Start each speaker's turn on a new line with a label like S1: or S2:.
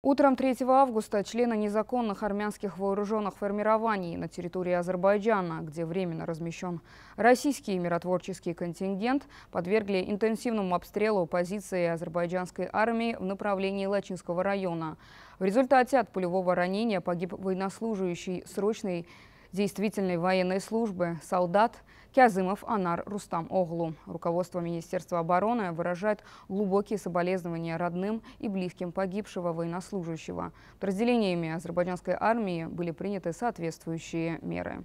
S1: Утром 3 августа члены незаконных армянских вооруженных формирований на территории Азербайджана, где временно размещен российский миротворческий контингент, подвергли интенсивному обстрелу позиции азербайджанской армии в направлении Лачинского района. В результате от пулевого ранения погиб военнослужащий срочной действительной военной службы, солдат – Кязымов Анар Рустам Оглу. Руководство Министерства обороны выражает глубокие соболезнования родным и близким погибшего военнослужащего. Подразделениями азербайджанской армии были приняты соответствующие меры.